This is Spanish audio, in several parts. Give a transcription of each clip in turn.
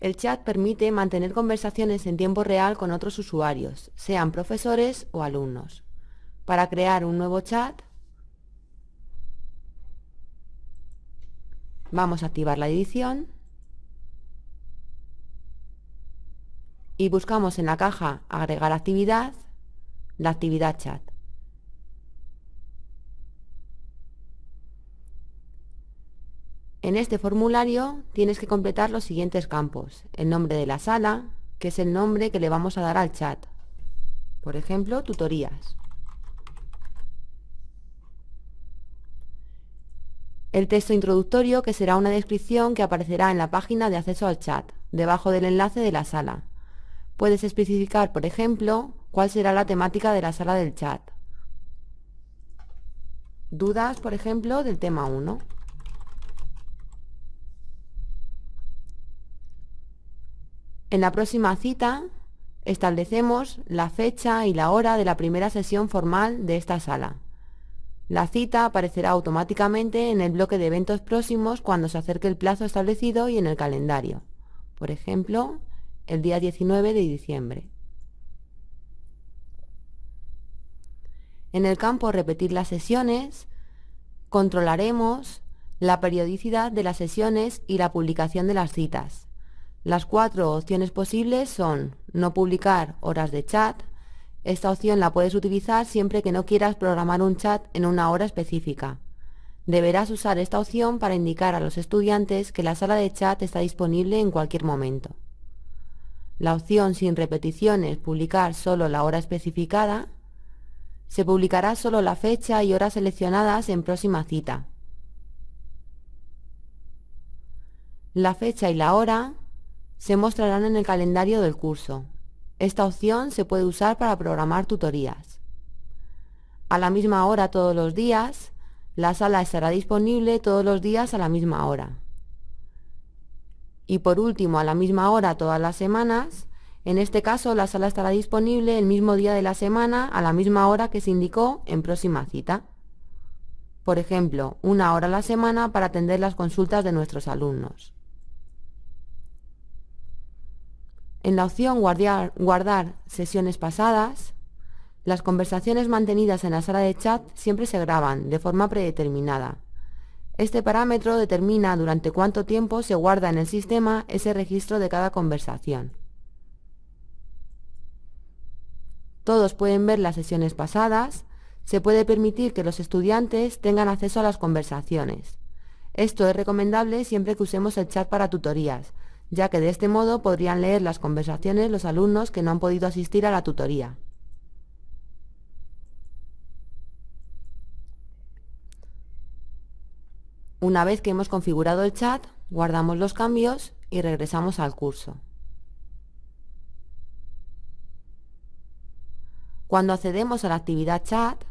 El chat permite mantener conversaciones en tiempo real con otros usuarios, sean profesores o alumnos. Para crear un nuevo chat, vamos a activar la edición y buscamos en la caja Agregar actividad, la actividad chat. En este formulario tienes que completar los siguientes campos. El nombre de la sala, que es el nombre que le vamos a dar al chat. Por ejemplo, tutorías. El texto introductorio, que será una descripción que aparecerá en la página de acceso al chat, debajo del enlace de la sala. Puedes especificar, por ejemplo, cuál será la temática de la sala del chat. Dudas, por ejemplo, del tema 1. En la próxima cita establecemos la fecha y la hora de la primera sesión formal de esta sala. La cita aparecerá automáticamente en el bloque de eventos próximos cuando se acerque el plazo establecido y en el calendario. Por ejemplo, el día 19 de diciembre. En el campo Repetir las sesiones, controlaremos la periodicidad de las sesiones y la publicación de las citas. Las cuatro opciones posibles son no publicar horas de chat. Esta opción la puedes utilizar siempre que no quieras programar un chat en una hora específica. Deberás usar esta opción para indicar a los estudiantes que la sala de chat está disponible en cualquier momento. La opción sin repeticiones, publicar solo la hora especificada, se publicará solo la fecha y horas seleccionadas en próxima cita. La fecha y la hora se mostrarán en el calendario del curso. Esta opción se puede usar para programar tutorías. A la misma hora todos los días, la sala estará disponible todos los días a la misma hora. Y por último, a la misma hora todas las semanas, en este caso, la sala estará disponible el mismo día de la semana a la misma hora que se indicó en próxima cita. Por ejemplo, una hora a la semana para atender las consultas de nuestros alumnos. En la opción guardar, sesiones pasadas, las conversaciones mantenidas en la sala de chat siempre se graban de forma predeterminada. Este parámetro determina durante cuánto tiempo se guarda en el sistema ese registro de cada conversación. Todos pueden ver las sesiones pasadas, se puede permitir que los estudiantes tengan acceso a las conversaciones. Esto es recomendable siempre que usemos el chat para tutorías, ya que de este modo podrían leer las conversaciones los alumnos que no han podido asistir a la tutoría. Una vez que hemos configurado el chat, guardamos los cambios y regresamos al curso. Cuando accedemos a la actividad chat,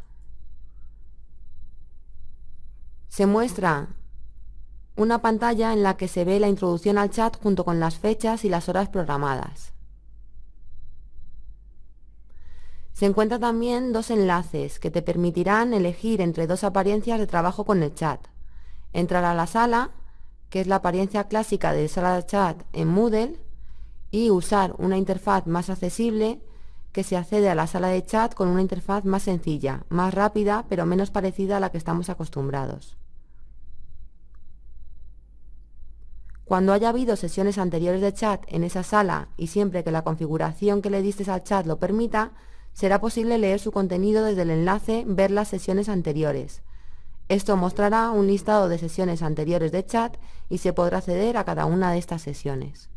se muestra una pantalla en la que se ve la introducción al chat junto con las fechas y las horas programadas. Se encuentra también dos enlaces que te permitirán elegir entre dos apariencias de trabajo con el chat. Entrar a la sala, que es la apariencia clásica de sala de chat en Moodle, y usar una interfaz más accesible que se accede a la sala de chat con una interfaz más sencilla, más rápida, pero menos parecida a la que estamos acostumbrados. Cuando haya habido sesiones anteriores de chat en esa sala y siempre que la configuración que le diste al chat lo permita, será posible leer su contenido desde el enlace Ver las sesiones anteriores. Esto mostrará un listado de sesiones anteriores de chat y se podrá acceder a cada una de estas sesiones.